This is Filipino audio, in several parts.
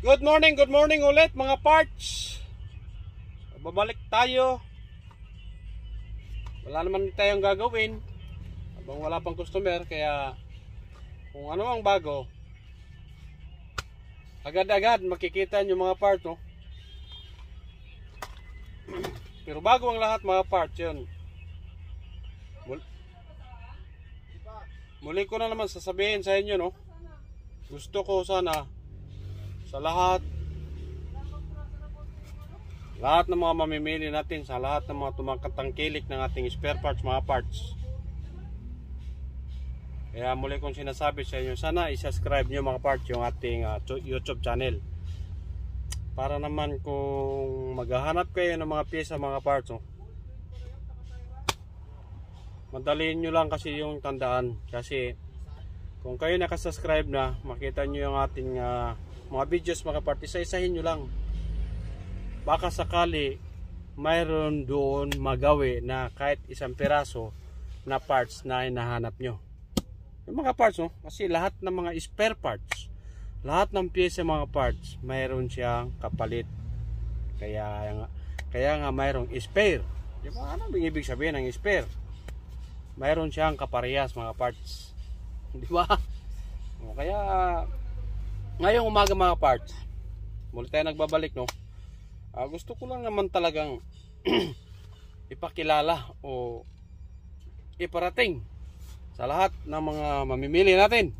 Good morning, good morning ulit mga parts. Babalik tayo. Wala naman tayong gagawin. Habang wala pang customer kaya kung ano ang bago agad-agad makikita nyo mga parts oh. no? Pero bago ang lahat mga parts yun. Mul Muli ko na naman sasabihin sa inyo no. Gusto ko sana sa lahat lahat ng mga mamimili natin sa lahat ng mga tumakatangkilik ng ating spare parts mga parts kaya muli kong sinasabi sa inyo sana isubscribe nyo mga parts yung ating uh, youtube channel para naman kung maghahanap kayo ng mga pyesa mga parts oh, madaliin nyo lang kasi yung tandaan kasi kung kayo nakasubscribe na makita nyo yung ating uh, mga videos mga part isa-isahin lang baka sakali mayroon doon magawi na kahit isang piraso na parts na hinahanap nyo yung mga parts no oh, kasi lahat ng mga spare parts lahat ng pyesa mga parts mayroon siyang kapalit kaya nga kaya nga mayroong spare di ba ano ibig sabihin ng spare mayroon siyang kaparehas mga parts di ba kaya ngayong umaga mga parts muli tayo nagbabalik no uh, gusto ko lang naman talagang ipakilala o iparating sa lahat ng mga mamimili natin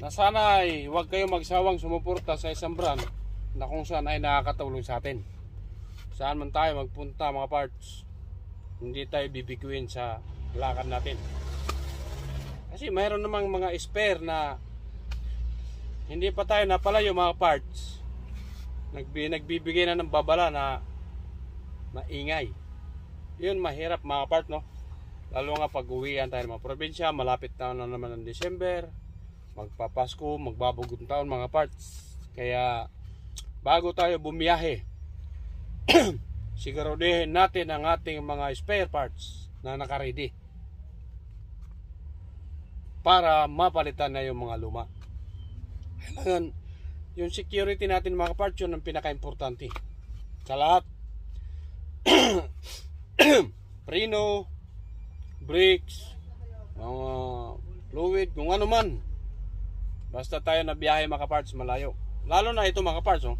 na sana ay huwag kayong magsawang sumuporta sa isang brand na kung saan ay nakakatulong sa atin saan man tayo magpunta mga parts hindi tayo bibiguin sa lakad natin kasi mayroon namang mga spare na hindi pa tayo napalayo mga parts Nagbi nagbibigay na ng babala na maingay yun mahirap mga part no lalo nga pag uwian tayo ng mga probinsya malapit na naman ng December magpapasko magbabagong taon mga parts kaya bago tayo bumiyahe siguraduhin natin ang ating mga spare parts na nakaready para mapalitan na yung mga luma ngayon, yung security natin mga kaparts, yun ang pinaka-importante. Sa lahat. Preno, brakes, mga fluid, kung ano man. Basta tayo na biyahe mga kaparts malayo. Lalo na ito mga kaparts. Oh.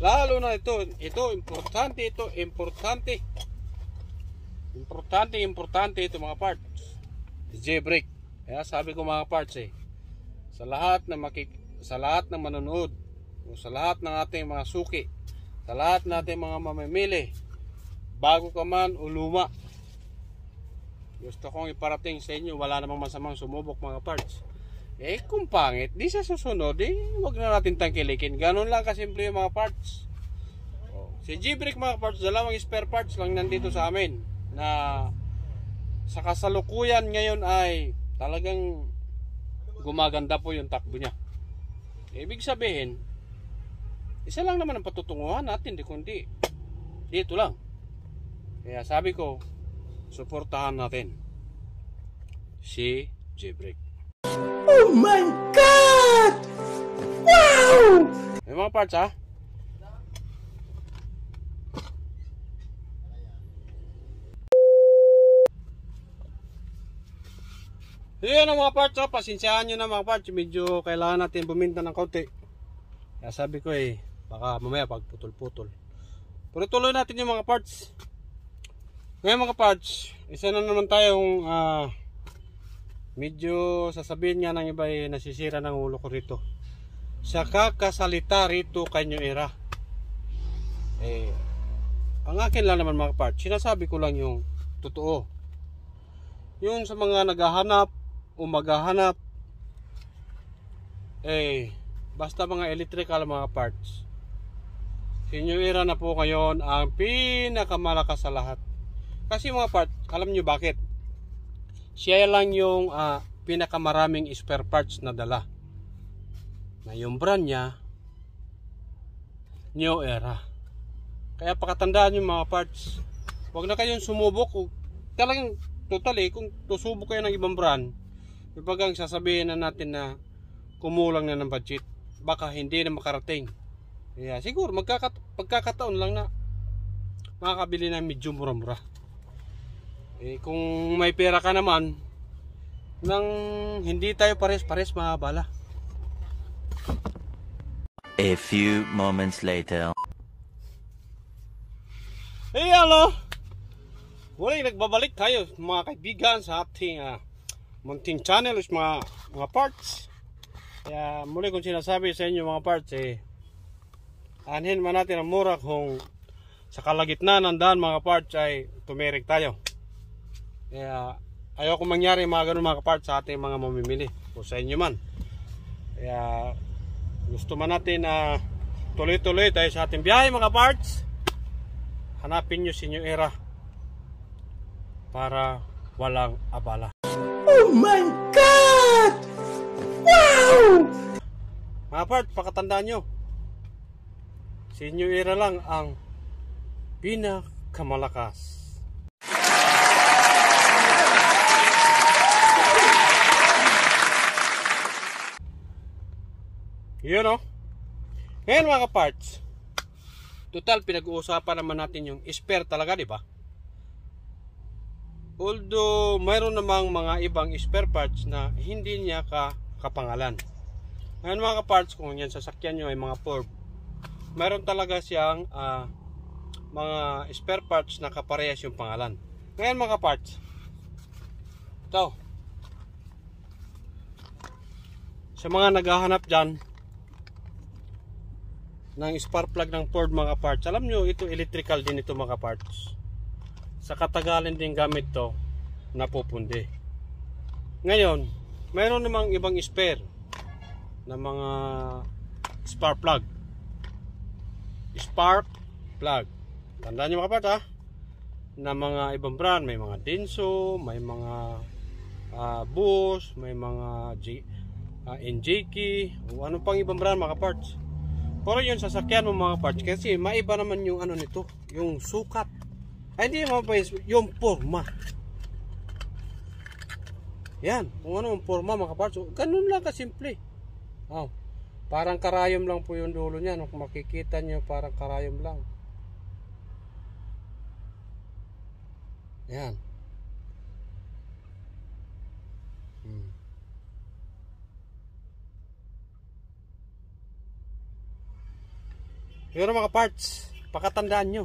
Lalo na ito. Ito, importante ito. Importante. Importante, importante ito mga parts. J-brake. Kaya sabi ko mga parts eh sa lahat na makik sa lahat ng manonood o sa lahat ng ating mga suki sa lahat nating mga mamimili bago ka man o luma gusto kong iparating sa inyo wala namang masamang sumubok mga parts eh kung pangit di sa susunod eh wag na natin tangkilikin ganun lang kasimple yung mga parts oh. si Jibrick mga parts dalawang spare parts lang nandito sa amin na sa kasalukuyan ngayon ay talagang gumaganda po yung takbo niya. Ibig sabihin, isa lang naman ang patutunguhan natin, di kundi dito lang. Kaya sabi ko, suportahan natin si j Oh my God! Wow! May mga parts ha? So yun mga parts, oh, pasinsyaan nyo na mga parts, medyo kailangan natin buminta ng kaunti. Kaya sabi ko eh, baka mamaya pagputol-putol. Pero tuloy natin yung mga parts. Ngayon mga parts, isa na naman tayong uh, medyo sasabihin nga ng iba eh, nasisira ng ulo ko rito. Sa kakasalita rito kay era. Eh, ang akin lang naman mga parts, sinasabi ko lang yung totoo. Yung sa mga naghahanap o maghahanap eh basta mga electrical mga parts Inyo era na po ngayon ang pinakamalakas sa lahat kasi mga parts alam nyo bakit siya lang yung uh, pinakamaraming spare parts na dala na yung brand niya new era kaya pakatandaan yung mga parts huwag na kayong sumubok talagang totally kung susubok kayo ng ibang brand yung bagang sasabihin na natin na kumulang na ng budget baka hindi na makarating yeah, siguro magkakat pagkakataon lang na makakabili na medyo mura-mura eh, kung may pera ka naman nang hindi tayo pares-pares mahabala A few moments later Hey, hello! Muli, nagbabalik tayo mga kaibigan sa ating uh, munting channel is mga, mga parts kaya muli kong sinasabi sa inyo mga parts eh anhin man natin ang mura kung sa kalagitnaan ng daan mga parts ay tumirik tayo kaya ayoko mangyari mga ganun mga parts sa ating mga mamimili o sa inyo man kaya gusto man natin na uh, tuloy-tuloy tayo sa ating biyahe mga parts hanapin nyo sa inyo Era para walang abala my God! Wow! Mga part, pakatandaan nyo. Si inyo era lang ang pinakamalakas. Yun o. Oh. No? Ngayon mga kaparts, total pinag-uusapan naman natin yung spare talaga, di ba? Although mayroon namang mga ibang spare parts na hindi niya ka kapangalan. Ngayon mga parts kung yan sasakyan nyo ay mga Ford. Mayroon talaga siyang uh, mga spare parts na kaparehas yung pangalan. Ngayon mga parts. Ito. Sa mga naghahanap dyan ng spark plug ng Ford mga parts. Alam nyo ito electrical din ito mga parts sa katagalan din gamit to napupundi ngayon mayroon namang ibang spare na mga spark plug spark plug tandaan nyo mga kapata na mga ibang brand may mga Denso may mga uh, ah, Bosch may mga G, uh, ah, NJK o ano pang ibang brand mga parts pero yun sasakyan mo mga parts kasi maiba naman yung ano nito yung sukat ay, hindi yung Facebook, yung forma. Yan, kung ano ang porma mga kaparts. Ganun lang kasimple. Oh, parang karayom lang po yung dulo niya. Kung makikita nyo, parang karayom lang. Yan. Hmm. Siguro mga parts, pakatandaan nyo.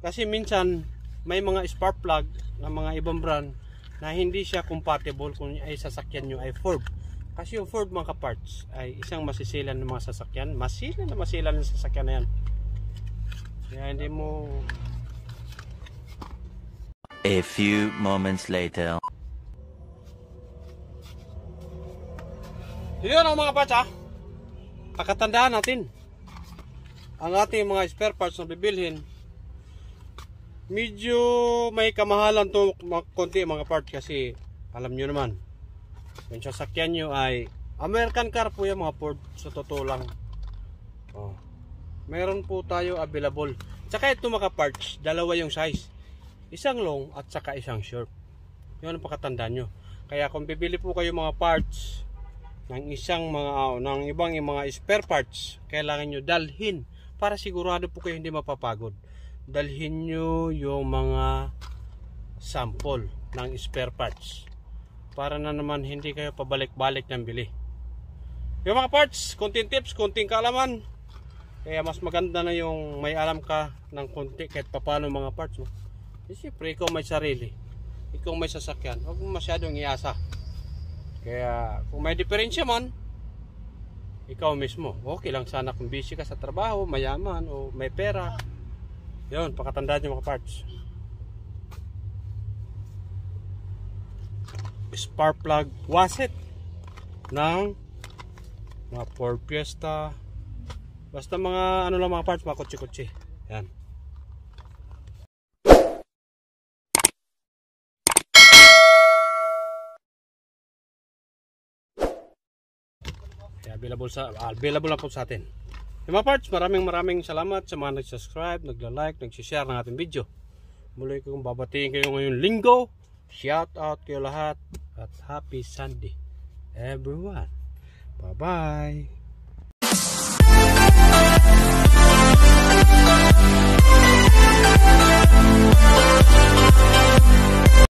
Kasi minsan may mga spark plug ng mga ibang brand na hindi siya compatible kung ay sasakyan nyo ay Ford. Kasi yung Ford mga parts ay isang masisilan ng mga sasakyan. Masila na masila ng sasakyan na yan. Kaya hindi mo... A few moments later. Yun ang mga parts ha. Ah. Pakatandaan natin. Ang ating mga spare parts na bibilhin medyo may kamahalan to konti mga part kasi alam nyo naman yung sasakyan nyo ay American car po yung mga Ford sa totoo lang oh. meron po tayo available tsaka ito mga parts dalawa yung size isang long at saka isang short yun ang pakatanda nyo kaya kung bibili po kayo mga parts ng isang mga uh, ng ibang mga spare parts kailangan nyo dalhin para sigurado po kayo hindi mapapagod dalhin nyo yung mga sample ng spare parts para na naman hindi kayo pabalik-balik ng bili yung mga parts, kunting tips, kunting kaalaman kaya mas maganda na yung may alam ka ng kunti kahit papano mga parts mo eh, siyempre ikaw may sarili ikaw may sasakyan huwag mo masyadong iasa kaya kung may diferensya man ikaw mismo okay lang sana kung busy ka sa trabaho mayaman o may pera yun, pakatandaan nyo mga parts. Spark plug wasit ng mga Ford Fiesta. Basta mga ano lang mga parts, mga kutsi-kutsi. Yan. available sa available lang po sa atin. Yung mga parts, maraming maraming salamat sa mga nagsubscribe, nagla-like, nagsishare ng ating video. Muli kong babatiin kayo ngayong linggo. Shout out kayo lahat at happy Sunday everyone. Bye-bye.